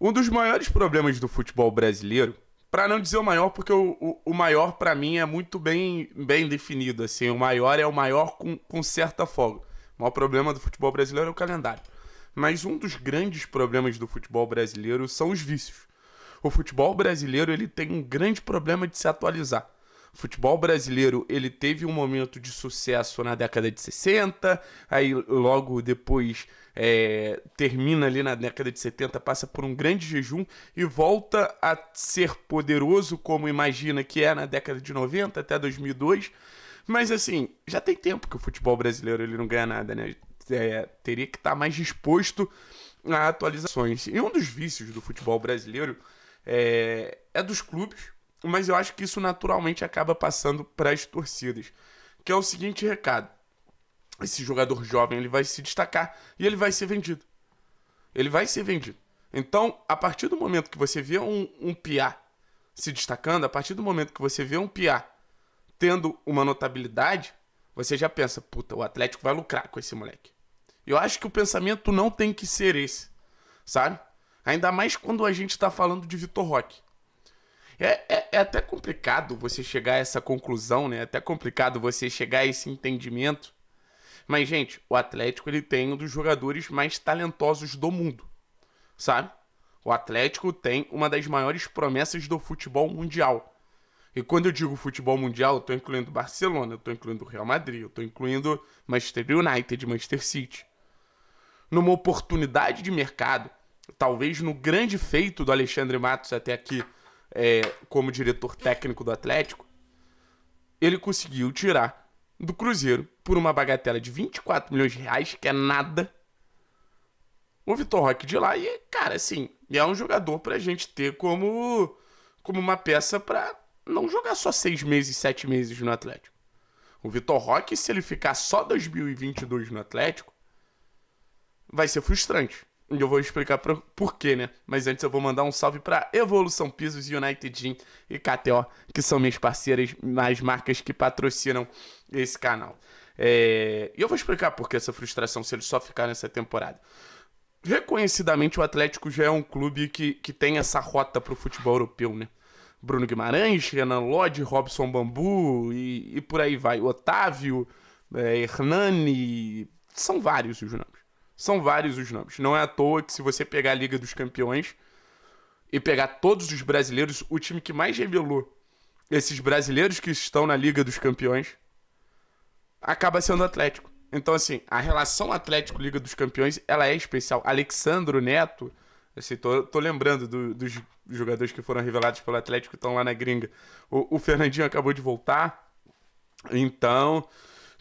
Um dos maiores problemas do futebol brasileiro, para não dizer o maior, porque o, o, o maior para mim é muito bem, bem definido, assim, o maior é o maior com, com certa folga. O maior problema do futebol brasileiro é o calendário. Mas um dos grandes problemas do futebol brasileiro são os vícios. O futebol brasileiro ele tem um grande problema de se atualizar. O futebol brasileiro, ele teve um momento de sucesso na década de 60, aí logo depois é, termina ali na década de 70, passa por um grande jejum e volta a ser poderoso como imagina que é na década de 90 até 2002. Mas assim, já tem tempo que o futebol brasileiro ele não ganha nada, né? É, teria que estar tá mais disposto a atualizações. E um dos vícios do futebol brasileiro é, é dos clubes, mas eu acho que isso naturalmente acaba passando para as torcidas, que é o seguinte recado: esse jogador jovem ele vai se destacar e ele vai ser vendido. Ele vai ser vendido. Então, a partir do momento que você vê um, um PIA se destacando, a partir do momento que você vê um PIA tendo uma notabilidade, você já pensa, puta, o Atlético vai lucrar com esse moleque. Eu acho que o pensamento não tem que ser esse, sabe? Ainda mais quando a gente está falando de Vitor Roque. É, é, é, até complicado você chegar a essa conclusão, né? É até complicado você chegar a esse entendimento. Mas, gente, o Atlético ele tem um dos jogadores mais talentosos do mundo, sabe? O Atlético tem uma das maiores promessas do futebol mundial. E quando eu digo futebol mundial, eu tô incluindo Barcelona, eu tô incluindo Real Madrid, eu tô incluindo Manchester United, Manchester City. Numa oportunidade de mercado, talvez no grande feito do Alexandre Matos até aqui, é, como diretor técnico do Atlético, ele conseguiu tirar do Cruzeiro por uma bagatela de 24 milhões de reais, que é nada, o Vitor Roque de lá. E, cara, assim, é um jogador pra gente ter como, como uma peça pra não jogar só seis meses, sete meses no Atlético. O Vitor Roque, se ele ficar só 2022 no Atlético, vai ser frustrante. E eu vou explicar pra, por quê, né? Mas antes eu vou mandar um salve pra Evolução Pisos, United Gym e KTO, que são minhas parceiras, as marcas que patrocinam esse canal. É... E eu vou explicar por que essa frustração se ele só ficar nessa temporada. Reconhecidamente, o Atlético já é um clube que, que tem essa rota pro futebol europeu, né? Bruno Guimarães, Renan Lodge, Robson Bambu e, e por aí vai. Otávio, é, Hernani, são vários os nomes. São vários os nomes. Não é à toa que se você pegar a Liga dos Campeões e pegar todos os brasileiros, o time que mais revelou esses brasileiros que estão na Liga dos Campeões acaba sendo Atlético. Então, assim, a relação Atlético-Liga dos Campeões, ela é especial. Alexandro Neto, assim, tô, tô lembrando do, dos jogadores que foram revelados pelo Atlético, estão lá na gringa. O, o Fernandinho acabou de voltar. Então,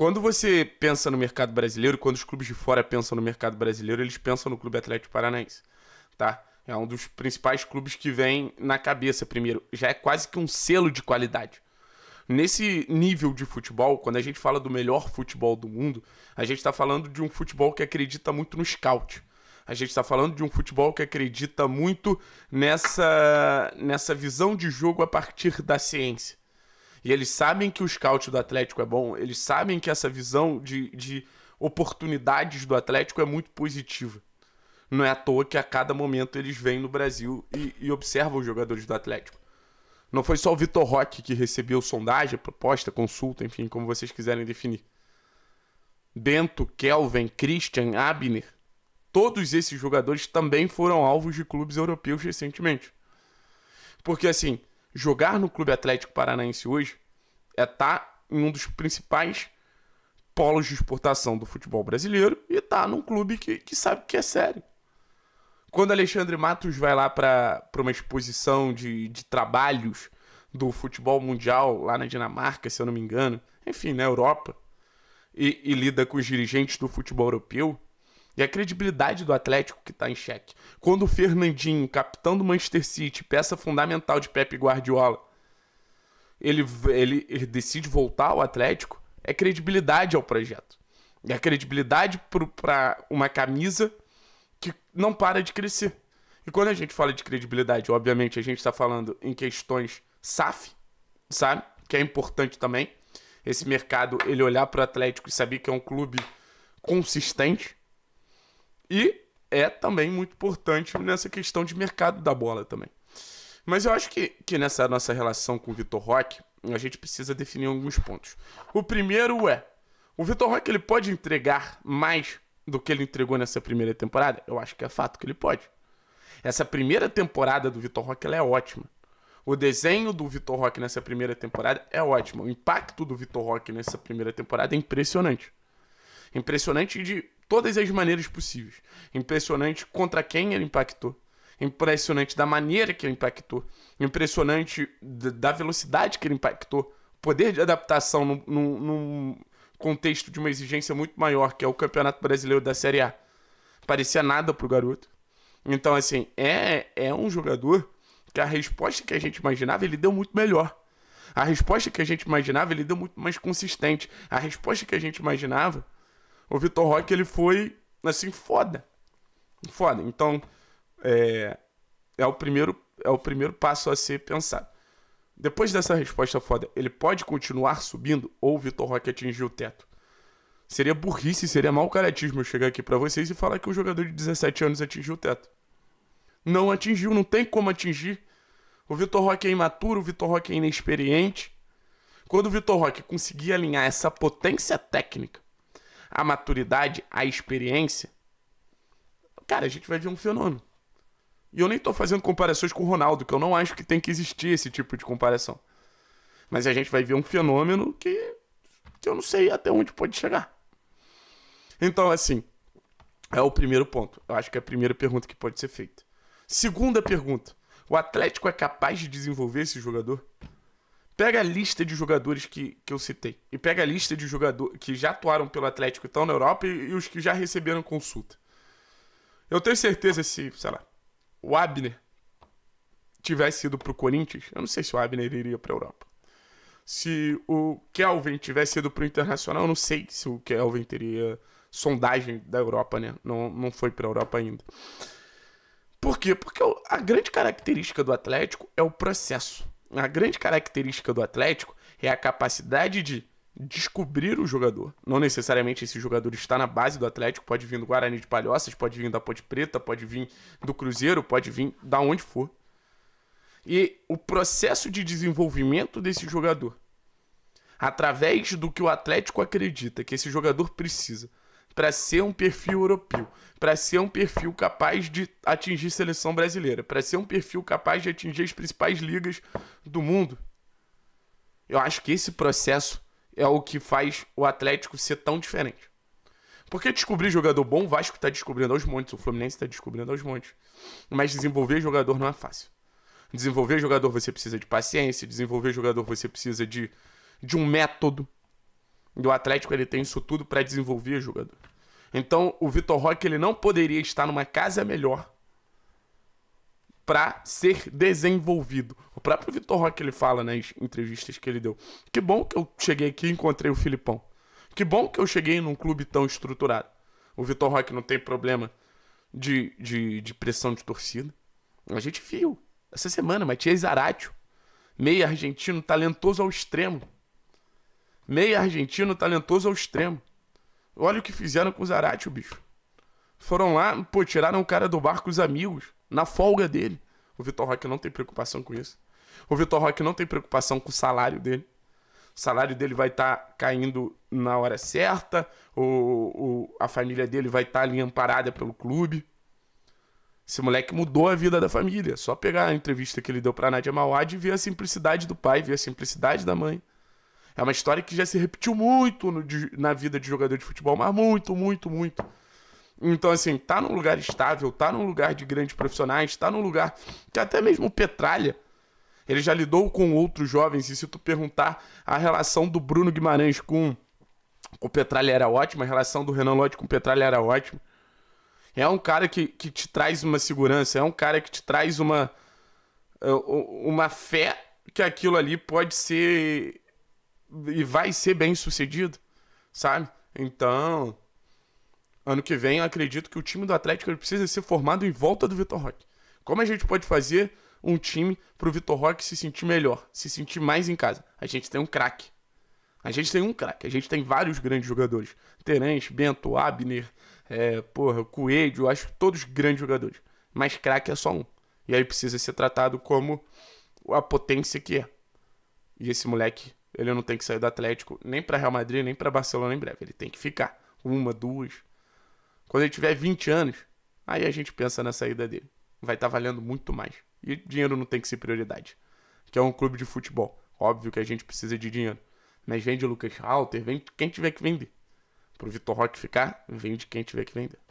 quando você pensa no mercado brasileiro, quando os clubes de fora pensam no mercado brasileiro, eles pensam no Clube Atlético Paranaense, tá? É um dos principais clubes que vem na cabeça primeiro. Já é quase que um selo de qualidade. Nesse nível de futebol, quando a gente fala do melhor futebol do mundo, a gente está falando de um futebol que acredita muito no scout. A gente está falando de um futebol que acredita muito nessa, nessa visão de jogo a partir da ciência. E eles sabem que o scout do Atlético é bom, eles sabem que essa visão de, de oportunidades do Atlético é muito positiva. Não é à toa que a cada momento eles vêm no Brasil e, e observam os jogadores do Atlético. Não foi só o Vitor Roque que recebeu sondagem, proposta, consulta, enfim, como vocês quiserem definir. Bento, Kelvin, Christian, Abner, todos esses jogadores também foram alvos de clubes europeus recentemente. Porque assim, jogar no Clube Atlético Paranaense hoje é estar tá em um dos principais polos de exportação do futebol brasileiro e estar tá num clube que, que sabe que é sério. Quando Alexandre Matos vai lá para uma exposição de, de trabalhos do futebol mundial lá na Dinamarca, se eu não me engano, enfim, na Europa, e, e lida com os dirigentes do futebol europeu, e a credibilidade do Atlético que está em xeque. Quando o Fernandinho, capitão do Manchester City, peça fundamental de Pepe Guardiola, ele, ele, ele decide voltar ao Atlético, é credibilidade ao projeto. É credibilidade para uma camisa que não para de crescer. E quando a gente fala de credibilidade, obviamente a gente está falando em questões SAF, sabe? Que é importante também. Esse mercado, ele olhar para o Atlético e saber que é um clube consistente, e é também muito importante nessa questão de mercado da bola também. Mas eu acho que, que nessa nossa relação com o Vitor Roque, a gente precisa definir alguns pontos. O primeiro é: o Vitor Roque ele pode entregar mais do que ele entregou nessa primeira temporada? Eu acho que é fato que ele pode. Essa primeira temporada do Vitor Roque ela é ótima. O desenho do Vitor Roque nessa primeira temporada é ótimo. O impacto do Vitor Roque nessa primeira temporada é impressionante. Impressionante de todas as maneiras possíveis. Impressionante contra quem ele impactou. Impressionante da maneira que ele impactou. Impressionante da velocidade que ele impactou. Poder de adaptação num, contexto de uma exigência muito maior, que é o Campeonato Brasileiro da Série A. Parecia nada pro garoto. Então, assim, é, é um jogador que a resposta que a gente imaginava ele deu muito melhor. A resposta que a gente imaginava ele deu muito mais consistente. A resposta que a gente imaginava o Vitor Roque ele foi, assim, foda. Foda. Então, é, é, o primeiro, é o primeiro passo a ser pensado. Depois dessa resposta foda, ele pode continuar subindo ou o Vitor Roque atingiu o teto? Seria burrice, seria mau caratismo eu chegar aqui para vocês e falar que o jogador de 17 anos atingiu o teto. Não atingiu, não tem como atingir. O Vitor Roque é imaturo, o Vitor Roque é inexperiente. Quando o Vitor Roque conseguir alinhar essa potência técnica a maturidade, a experiência, cara, a gente vai ver um fenômeno. E eu nem tô fazendo comparações com o Ronaldo, que eu não acho que tem que existir esse tipo de comparação. Mas a gente vai ver um fenômeno que, que eu não sei até onde pode chegar. Então, assim, é o primeiro ponto. Eu acho que é a primeira pergunta que pode ser feita. Segunda pergunta: o Atlético é capaz de desenvolver esse jogador? Pega a lista de jogadores que, que eu citei. E pega a lista de jogadores que já atuaram pelo Atlético e estão na Europa e, e os que já receberam consulta. Eu tenho certeza se, sei lá, o Abner tivesse ido pro Corinthians, eu não sei se o Abner iria pra Europa. Se o Kelvin tivesse ido pro Internacional, eu não sei se o Kelvin teria sondagem da Europa, né? Não, não foi pra Europa ainda. Por quê? Porque a grande característica do Atlético é o processo a grande característica do Atlético é a capacidade de descobrir o jogador. Não necessariamente esse jogador está na base do Atlético, pode vir do Guarani de Palhoças, pode vir da Ponte Preta, pode vir do Cruzeiro, pode vir da onde for. E o processo de desenvolvimento desse jogador, através do que o Atlético acredita que esse jogador precisa, para ser um perfil europeu, para ser um perfil capaz de atingir seleção brasileira, para ser um perfil capaz de atingir as principais ligas do mundo. Eu acho que esse processo é o que faz o Atlético ser tão diferente. Porque descobrir jogador bom, o Vasco está descobrindo aos montes, o Fluminense está descobrindo aos montes. Mas desenvolver jogador não é fácil. Desenvolver jogador você precisa de paciência, desenvolver jogador você precisa de, de um método, e o Atlético ele tem isso tudo para desenvolver jogador. Então, o Vitor Roque ele não poderia estar numa casa melhor para ser desenvolvido. O próprio Vitor Roque ele fala nas entrevistas que ele deu. Que bom que eu cheguei aqui e encontrei o Filipão. Que bom que eu cheguei num clube tão estruturado. O Vitor Roque não tem problema de, de, de, pressão de torcida. A gente viu essa semana, Matias Zaratio, meio argentino, talentoso ao extremo. Meia argentino, talentoso ao extremo. Olha o que fizeram com o Zarate, o bicho. Foram lá, pô, tiraram o cara do barco os amigos, na folga dele. O Vitor Roque não tem preocupação com isso. O Vitor Roque não tem preocupação com o salário dele. O salário dele vai estar tá caindo na hora certa, o, a família dele vai estar tá ali amparada pelo clube. Esse moleque mudou a vida da família. Só pegar a entrevista que ele deu pra Nadia Mauad e ver a simplicidade do pai, ver a simplicidade da mãe. É uma história que já se repetiu muito no, na vida de jogador de futebol, mas muito, muito, muito. Então, assim, tá num lugar estável, tá num lugar de grandes profissionais, tá num lugar que até mesmo o Petralha, ele já lidou com outros jovens, e se tu perguntar, a relação do Bruno Guimarães com, com o Petralha era ótima, a relação do Renan Lodge com o Petralha era ótima. É um cara que, que te traz uma segurança, é um cara que te traz uma, eh, uma fé que aquilo ali pode ser e vai ser bem sucedido, sabe? Então, ano que vem eu acredito que o time do Atlético precisa ser formado em volta do Vitor Roque. Como a gente pode fazer um time pro Vitor Roque se sentir melhor, se sentir mais em casa? A gente tem um craque. A gente tem um craque, a gente tem vários grandes jogadores. Terence, Bento, Abner, é, porra, Coelho, acho todos grandes jogadores. Mas craque é só um. E aí precisa ser tratado como a potência que é. E esse moleque ele não tem que sair do Atlético nem para Real Madrid, nem para Barcelona em breve. Ele tem que ficar uma, duas. Quando ele tiver 20 anos, aí a gente pensa na saída dele. Vai estar tá valendo muito mais. E dinheiro não tem que ser prioridade. Que é um clube de futebol. Óbvio que a gente precisa de dinheiro. Mas vende Lucas Halter, vende quem tiver que vender. Pro Vitor Roque ficar, vende quem tiver que vender.